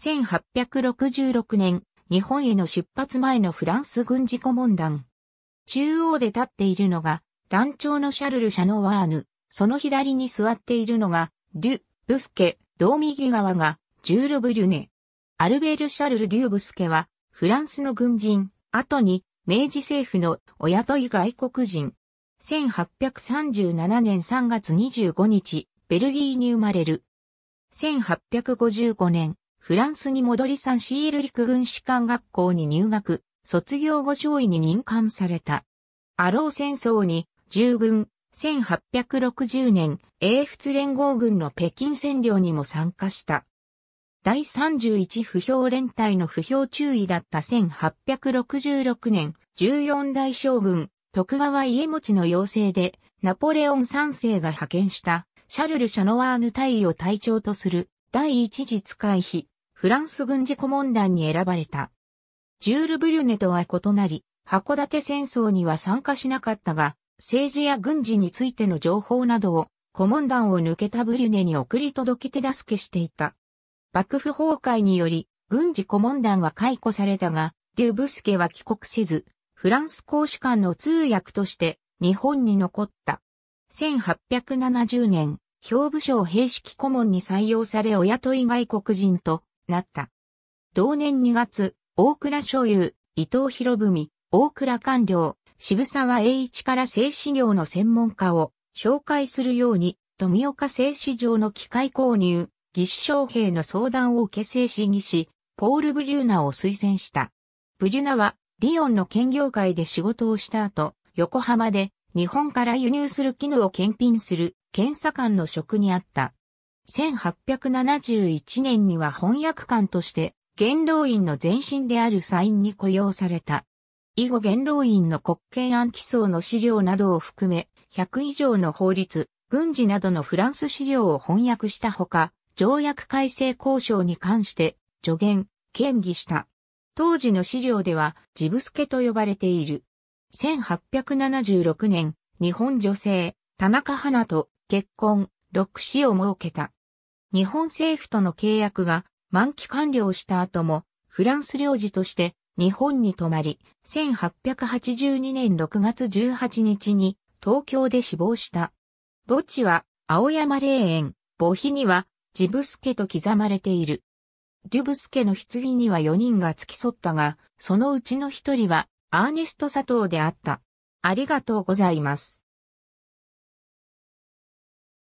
1866年、日本への出発前のフランス軍事顧問団。中央で立っているのが、団長のシャルル・シャノワーヌ、その左に座っているのが、デュ・ブスケ、同右側が、ジュール・ブリュネ。アルベール・シャルル・デューブスケは、フランスの軍人、後に、明治政府のお雇い外国人。1837年3月25日、ベルギーに生まれる。1855年、フランスに戻りサンシール陸軍士官学校に入学、卒業後少尉に任官された。アロー戦争に、従軍、1860年、英仏連合軍の北京占領にも参加した。第31不評連隊の不評注意だった1866年、14代将軍、徳川家持の要請で、ナポレオン3世が派遣した、シャルル・シャノワーヌ大尉を隊長とする、第一次使い費、フランス軍事顧問団に選ばれた。ジュール・ブリュネとは異なり、函館戦争には参加しなかったが、政治や軍事についての情報などを、顧問団を抜けたブリュネに送り届け手助けしていた。幕府崩壊により、軍事顧問団は解雇されたが、デュブスケは帰国せず、フランス公使館の通訳として日本に残った。1870年、兵部省兵式顧問に採用されお雇い外国人となった。同年2月、大倉醤油、伊藤博文、大倉官僚、渋沢栄一から製紙業の専門家を紹介するように、富岡製紙場の機械購入、義士商兵の相談を受け製紙にし、ポール・ブリューナを推薦した。ブリュナは、リオンの兼業界で仕事をした後、横浜で日本から輸入する絹を検品する検査官の職にあった。1871年には翻訳官として、元老院の前身であるサインに雇用された。以後元老院の国権案記層の資料などを含め、100以上の法律、軍事などのフランス資料を翻訳したほか、条約改正交渉に関して助言、建議した。当時の資料では、ジブスケと呼ばれている。1876年、日本女性、田中花と結婚、6子を設けた。日本政府との契約が満期完了した後も、フランス領事として日本に泊まり、1882年6月18日に東京で死亡した。墓地は青山霊園、墓碑にはジブスケと刻まれている。デュブスケの棺には4人が付き添ったが、そのうちの1人はアーネスト佐藤であった。ありがとうございます。